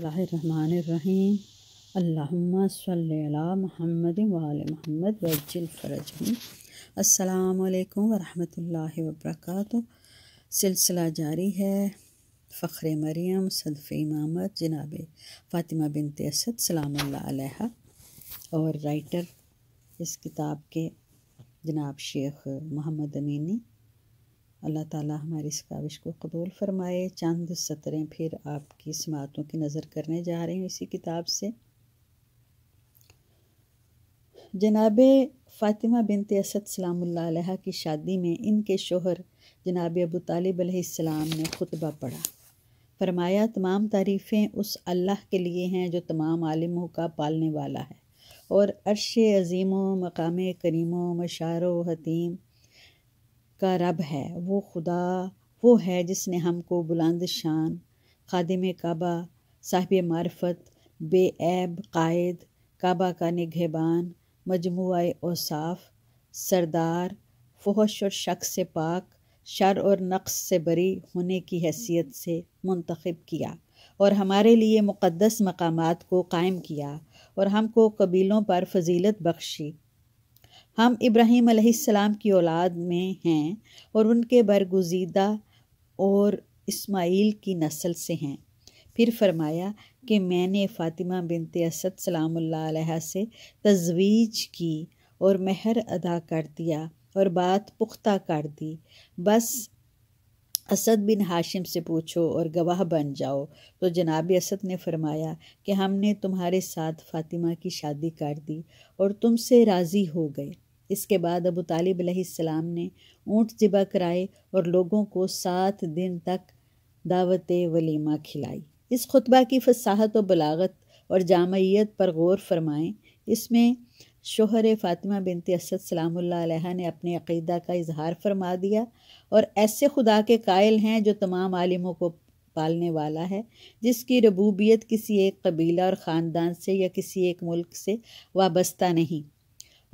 रहीम अल्लाम महमद वाल महमद वजिलफरज अलकुम वरम वर्क वबरक सिलसिला जारी है फ़ख्र मरियम सदफ़ इमामत जनाब फ़ातिमा बिन तसद सलाम और राइटर इस किताब के जनाब शेख मोहम्मद अमीनी अल्लाह ताला हमारी इस काविश को कबूल फरमाए चंद सतरें फिर आपकी समातों की नज़र करने जा रही हूँ इसी किताब से जनाब फ़ातिमा बिन असद सलाम की शादी में इनके शोहर जनाब अबू तालिब सलाम ने खुतबा पढ़ा फरमाया तमाम तारीफ़ें उस अल्लाह के लिए हैं जो तमाम आलमों का पालने वाला है और अरश अज़ीमों मकाम करीमों मशार हतीम का रब है वो खुदा वो है जिसने हमको बुलंद शान खादिम काबा साहिब मार्फत बेऐब कायद काबा का निगहबान मजमू औसाफ सरदार फोहश और शक से पाक शर और नक्स से बरी होने की हैसियत से मंतखब किया और हमारे लिए मुक़दस मकाम को कायम किया और हमको कबीलों पर फजीलत बख्शी हम इब्राहीम अलैहिस्सलाम की औलाद में हैं और उनके बरगुजीदा और इस्माइल की नस्ल से हैं फिर फरमाया कि मैंने फ़ातिमा बिनते असद सलाम से तजवीज की और महर अदा कर दिया और बात पुख्ता कर दी बस असद बिन हाशिम से पूछो और गवाह बन जाओ तो जनाब असद ने फरमाया कि हमने तुम्हारे साथ फ़ातिमा की शादी कर दी और तुमसे राज़ी हो गए इसके बाद अबू तालिब सलाम ने ऊँट ज़िबा कराए और लोगों को सात दिन तक दावत वलीमा खिलाई इस खुतबा की फसाहत व बलागत और जामयत पर गौर फरमाएं इसमें शोहर फ़ातिमा बिनती असद सलामुल्लाह ने अपने अकीदा का इजहार फरमा दिया और ऐसे खुदा के कायल हैं जो तमाम आलिमों को पालने वाला है जिसकी रबूबियत किसी एक कबीला और ख़ानदान से या किसी एक मुल्क से वाबस्ता नहीं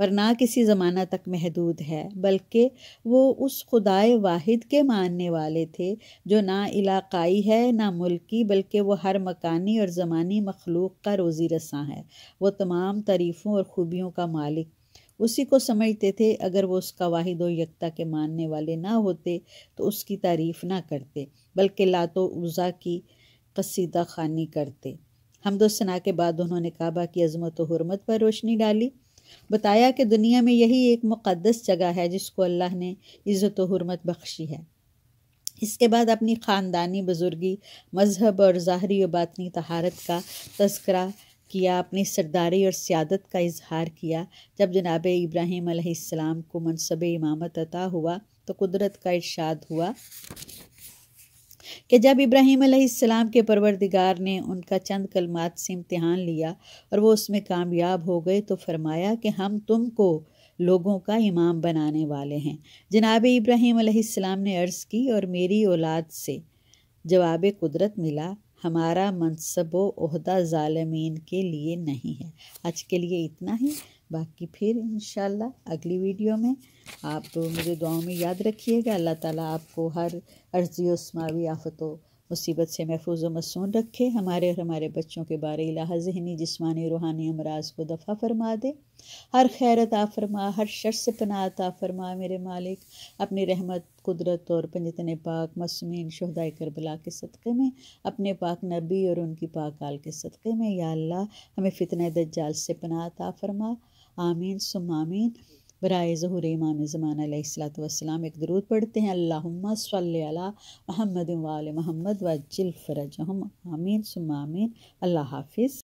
और ना किसी ज़माना तक महदूद है बल्कि वो उस खुदाए वाहिद के मानने वाले थे जो ना इलाकाई है ना मुल्की बल्कि वो हर मकानी और ज़मानी मखलूक का रोज़ी रसा है वो तमाम तारीफ़ों और ख़ूबियों का मालिक उसी को समझते थे अगर वो उसका वाहिद यकता के मानने वाले ना होते तो उसकी तारीफ़ ना करते बल्कि लातो उज़ा की कसीदा खानी करते हमदोसना के बाद उन्होंने काबा की अजमत व हरमत पर रोशनी डाली बताया कि दुनिया में यही एक मुक़दस जगह है जिसको अल्लाह ने इज़्ज़त हरमत बख्शी है इसके बाद अपनी ख़ानदानी बुज़ुर्गी मजहब और ज़ाहरी व बातनी तहारत का तस्करा किया अपनी सरदारी और सियादत का इजहार किया जब जनाब इब्राहिम को मनसब इमामत अता हुआ तो कुदरत का इर्शाद हुआ कि जब इब्राहिम अलैहिस्सलाम के परवरदिगार ने उनका चंद कलमात से इम्तहान लिया और वो उसमें कामयाब हो गए तो फरमाया कि हम तुमको लोगों का इमाम बनाने वाले हैं जनाब इब्राहिम अलैहिस्सलाम ने अर्ज़ की और मेरी औलाद से जवाब कुदरत मिला हमारा मनसब ओहदा ालमीन के लिए नहीं है आज के लिए इतना ही बाकी फिर इन अगली वीडियो में आप तो मुझे दुआओं में याद रखिएगा अल्लाह ताला आपको हर अर्जी उसमावी आफतों मुसीबत से महफूज मसून रखे हमारे और हमारे बच्चों के बारे इलाह जहनी जिसमानी रूहानी अमराज को दफ़ा फरमा दे हर खैरत आ फरमा हर शर से पनात आ फरमा मेरे मालिक अपनी रहमत कुदरत और पंजतन पाक मसमिन शहदाय करबला के सदक़े में अपने पाक नबी और उनकी पाक आल के सदक़े में या अल्लाह हमें फितने दज्जाल से पनात आ फरमा आमीन सुम आमीन बरए ज़हूर इमाम ज़मान सलाम एक दरूद पढ़ते हैं अल्लाहुम्मा सल्ली अला महमद वाल महमद वजिल फरजहुम आमीन सुम आमीन अल्लाह हाफिज़